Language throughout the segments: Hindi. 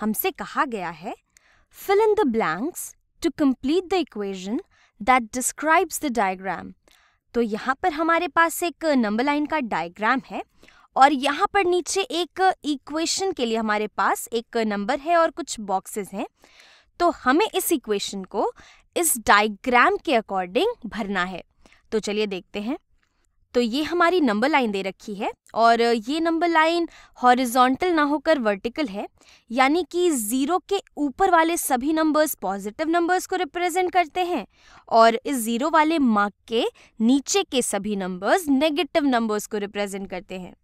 हमसे कहा गया है fill in the blanks to complete the equation that describes the diagram तो यहाँ पर हमारे पास एक नंबर लाइन का डायग्राम है और यहाँ पर नीचे एक इक्वेशन के लिए हमारे पास एक नंबर है और कुछ बॉक्सेस हैं तो हमें इस इक्वेशन को इस डायग्राम के अकॉर्डिंग भरना है तो चलिए देखते हैं तो ये हमारी नंबर लाइन दे रखी है और ये नंबर लाइन हॉरिजॉन्टल ना होकर वर्टिकल है यानी कि ज़ीरो के ऊपर वाले सभी नंबर्स पॉजिटिव नंबर्स को रिप्रेजेंट करते हैं और इस ज़ीरो वाले मार्क के नीचे के सभी नंबर्स नेगेटिव नंबर्स को रिप्रेजेंट करते हैं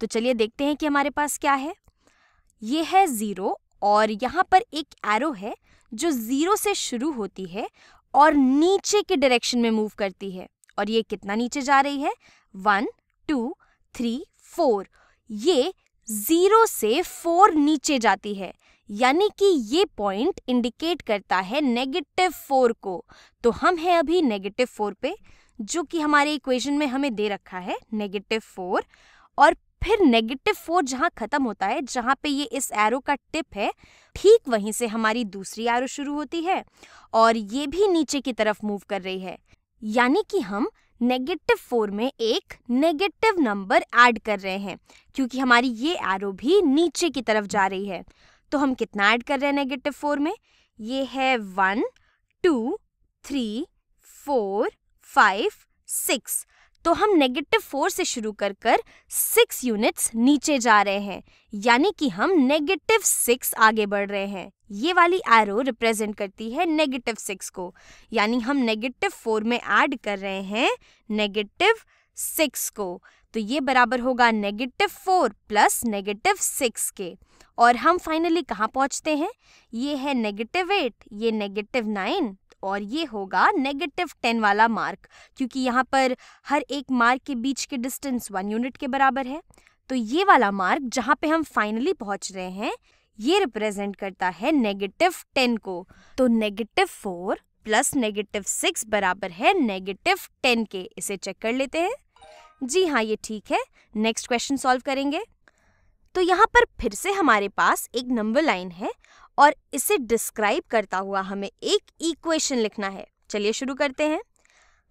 तो चलिए देखते हैं कि हमारे पास क्या है ये है ज़ीरो और यहाँ पर एक एरो है जो ज़ीरो से शुरू होती है और नीचे के डायरेक्शन में मूव करती है और ये कितना नीचे जा रही है वन टू थ्री फोर ये जीरो से फोर नीचे जाती है यानी कि ये पॉइंट इंडिकेट करता है नेगेटिव फोर को तो हम हैं अभी नेगेटिव फोर पे जो कि हमारे इक्वेशन में हमें दे रखा है नेगेटिव फोर और फिर नेगेटिव फोर जहाँ ख़त्म होता है जहाँ पे ये इस एरो का टिप है ठीक वहीं से हमारी दूसरी एरो शुरू होती है और ये भी नीचे की तरफ मूव कर रही है यानी कि हम नेगेटिव फोर में एक नेगेटिव नंबर ऐड कर रहे हैं क्योंकि हमारी ये एरो भी नीचे की तरफ जा रही है तो हम कितना ऐड कर रहे हैं नेगेटिव फोर में ये है one two three four five six तो हम नेगेटिव फोर से शुरू कर कर सिक्स यूनिट्स नीचे जा रहे हैं यानी कि हम नेगेटिव सिक्स आगे बढ़ रहे हैं ये वाली एरो रिप्रेजेंट करती है नेगेटिव सिक्स को यानी हम नेगेटिव फोर में ऐड कर रहे हैं नेगेटिव सिक्स को तो ये बराबर होगा negative four plus negative six के और हम फाइनली कहाँ पहुँचते हैं ये है नेगेटिव एट ये नेगेटिव नाइन और ये होगा नेगेटिव टेन वाला मार्क क्योंकि यहाँ पर हर एक मार्क के बीच के डिस्टेंस वन यूनिट के बराबर है तो ये वाला मार्क जहाँ पे हम फाइनली पहुँच रहे हैं ये रिप्रेजेंट करता है नेगेटिव टेन को तो negative four plus negative six बराबर है नेगेटिव टेन के इसे चेक कर लेते हैं जी हाँ ये ठीक है नेक्स्ट क्वेश्चन सॉल्व करेंगे तो यहाँ पर फिर से हमारे पास एक नंबर लाइन है और इसे डिस्क्राइब करता हुआ हमें एक इक्वेशन लिखना है चलिए शुरू करते हैं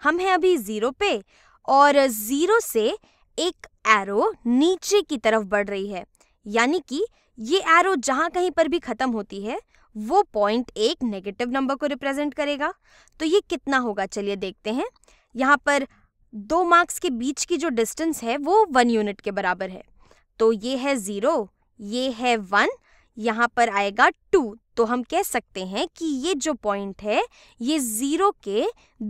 हम हैं अभी ज़ीरो पे और ज़ीरो से एक एरो नीचे की तरफ बढ़ रही है यानी कि ये एरो जहाँ कहीं पर भी ख़त्म होती है वो पॉइंट एक नेगेटिव नंबर को रिप्रेजेंट करेगा तो ये कितना होगा चलिए देखते हैं यहाँ पर दो मार्क्स के बीच की जो डिस्टेंस है वो वन यूनिट के बराबर है तो ये है ज़ीरो ये है वन यहाँ पर आएगा टू तो हम कह सकते हैं कि ये जो पॉइंट है ये जीरो के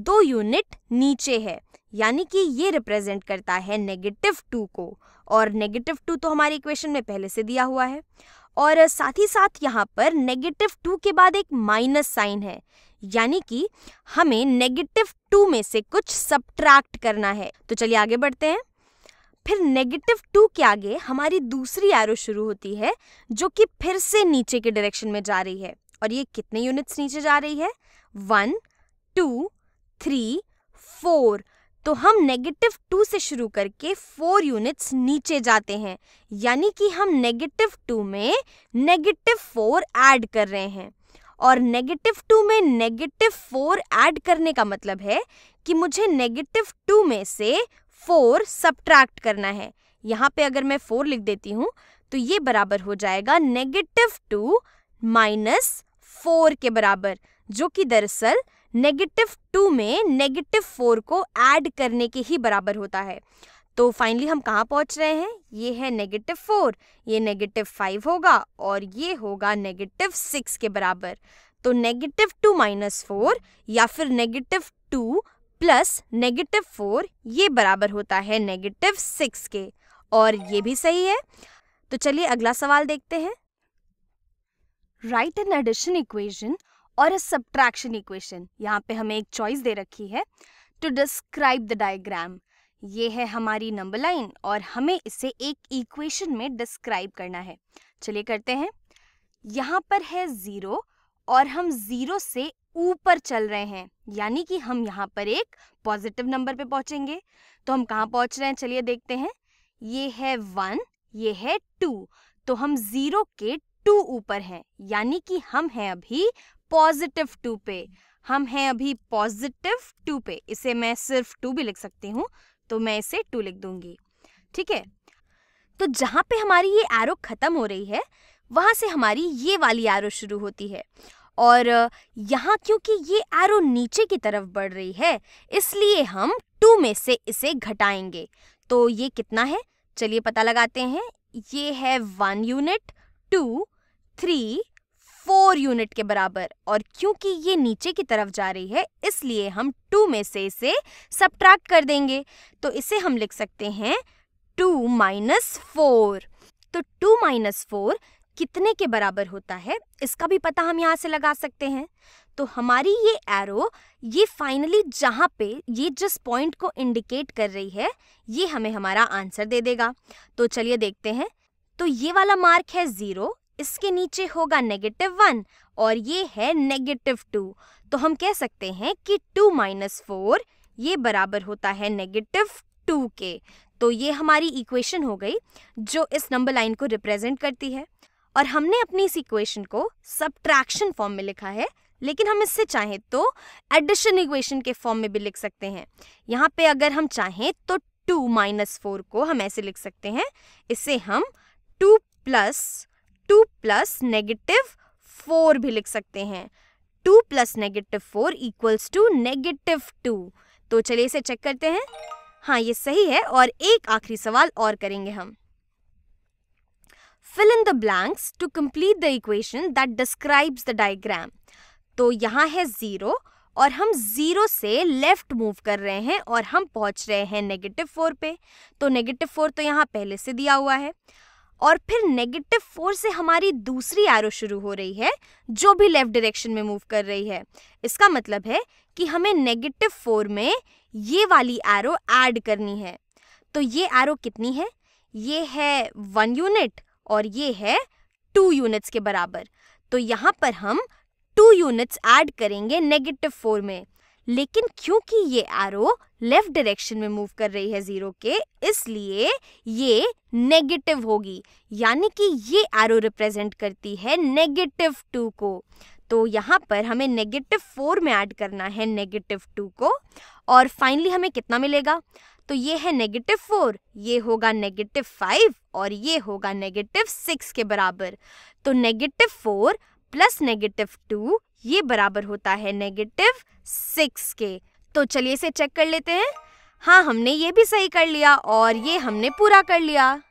दो यूनिट नीचे है यानी कि ये रिप्रेजेंट करता है नेगेटिव टू को और नेगेटिव टू तो हमारे इक्वेशन में पहले से दिया हुआ है और साथ ही साथ यहाँ पर नेगेटिव टू के बाद एक माइनस साइन है यानी कि हमें नेगेटिव टू में से कुछ सब्ट्रैक्ट करना है तो चलिए आगे बढ़ते हैं फिर नेगेटिव टू के आगे हमारी दूसरी एरो शुरू होती है जो कि फिर से नीचे के डायरेक्शन में जा रही है और ये कितने यूनिट्स नीचे जा रही है वन टू थ्री फोर तो हम नेगेटिव टू से शुरू करके फोर यूनिट्स नीचे जाते हैं यानी कि हम नेगेटिव टू में नेगेटिव फोर ऐड कर रहे हैं और नेगेटिव टू में नेगेटिव फोर ऐड करने का मतलब है कि मुझे नेगेटिव टू में से फोर सब्ट्रैक्ट करना है यहाँ पे अगर मैं फोर लिख देती हूँ तो ये बराबर हो जाएगा नेगेटिव टू माइनस फोर के बराबर जो कि दरअसल नेगेटिव टू में नेगेटिव फोर को ऐड करने के ही बराबर होता है तो फाइनली हम कहाँ पहुँच रहे हैं ये है नेगेटिव फोर ये नेगेटिव फाइव होगा और ये होगा नेगेटिव सिक्स के बराबर तो नेगेटिव टू माइनस फोर या फिर negative two plus negative four ये बराबर होता है नेगेटिव सिक्स के और ये भी सही है तो चलिए अगला सवाल देखते हैं राइट एन एडिशन इक्वेशन और अ सब्ट्रैक्शन इक्वेशन यहाँ पे हमें एक चॉइस दे रखी है टू डिस्क्राइब द डायग्राम ये है हमारी नंबर लाइन और हमें इसे एक इक्वेशन में डिस्क्राइब करना है चलिए करते हैं यहाँ पर है ज़ीरो और हम ज़ीरो से ऊपर चल रहे हैं यानी कि हम यहाँ पर एक पॉजिटिव नंबर पे पहुँचेंगे तो हम कहाँ पहुँच रहे हैं चलिए देखते हैं ये है वन ये है टू तो हम ज़ीरो के टू ऊपर हैं यानी कि हम हैं अभी पॉजिटिव टू पे हम हैं अभी पॉजिटिव टू पे इसे मैं सिर्फ टू भी लिख सकती हूँ तो मैं इसे टू लिख दूंगी ठीक है तो जहाँ पे हमारी ये एरो ख़त्म हो रही है वहाँ से हमारी ये वाली एरो शुरू होती है और यहाँ क्योंकि ये एरो नीचे की तरफ बढ़ रही है इसलिए हम टू में से इसे घटाएंगे तो ये कितना है चलिए पता लगाते हैं ये है one unit two three four unit के बराबर और क्योंकि ये नीचे की तरफ जा रही है इसलिए हम टू में से इसे सब्ट्रैक्ट कर देंगे तो इसे हम लिख सकते हैं टू माइनस फोर तो टू माइनस फोर कितने के बराबर होता है इसका भी पता हम यहाँ से लगा सकते हैं तो हमारी ये एरो ये फाइनली जहाँ पे ये जिस पॉइंट को इंडिकेट कर रही है ये हमें हमारा आंसर दे देगा तो चलिए देखते हैं तो ये वाला मार्क है ज़ीरो इसके नीचे होगा नेगेटिव वन और ये है नेगेटिव टू तो हम कह सकते हैं कि टू माइनस फोर ये बराबर होता है नेगेटिव टू के तो ये हमारी इक्वेशन हो गई जो इस नंबर लाइन को रिप्रेजेंट करती है और हमने अपनी इस इक्वेशन को सब्ट्रैक्शन फॉर्म में लिखा है लेकिन हम इससे चाहें तो एडिशन इक्वेशन के फॉर्म में भी लिख सकते हैं यहाँ पे अगर हम चाहें तो टू माइनस फोर को हम ऐसे लिख सकते हैं इससे हम two plus two plus negative four भी लिख सकते हैं two plus negative four equals two negative two तो चलिए इसे चेक करते हैं हाँ ये सही है और एक आखिरी सवाल और करेंगे हम fill in the blanks to complete the equation that describes the diagram तो यहाँ है ज़ीरो और हम ज़ीरो से लेफ़्ट मूव कर रहे हैं और हम पहुँच रहे हैं नेगेटिव फोर पे तो नेगेटिव फोर तो यहाँ पहले से दिया हुआ है और फिर नेगेटिव फोर से हमारी दूसरी एरो शुरू हो रही है जो भी लेफ्ट डायरेक्शन में मूव कर रही है इसका मतलब है कि हमें नेगेटिव फोर में ये वाली एरो ऐड करनी है तो ये एरो कितनी है ये है वन यूनिट और ये है टू यूनिट्स के बराबर तो यहाँ पर हम टू यूनिट्स ऐड करेंगे नेगेटिव फोर में लेकिन क्योंकि ये एरो लेफ्ट डायरेक्शन में मूव कर रही है जीरो के इसलिए ये नेगेटिव होगी यानी कि ये एरो रिप्रेजेंट करती है नेगेटिव टू को तो यहाँ पर हमें नेगेटिव फोर में ऐड करना है नेगेटिव टू को और फाइनली हमें कितना मिलेगा तो ये है नेगेटिव फोर ये होगा नेगेटिव फाइव और ये होगा नेगेटिव सिक्स के बराबर तो negative four plus negative two ये बराबर होता है नेगेटिव सिक्स के तो चलिए इसे चेक कर लेते हैं हाँ हमने ये भी सही कर लिया और ये हमने पूरा कर लिया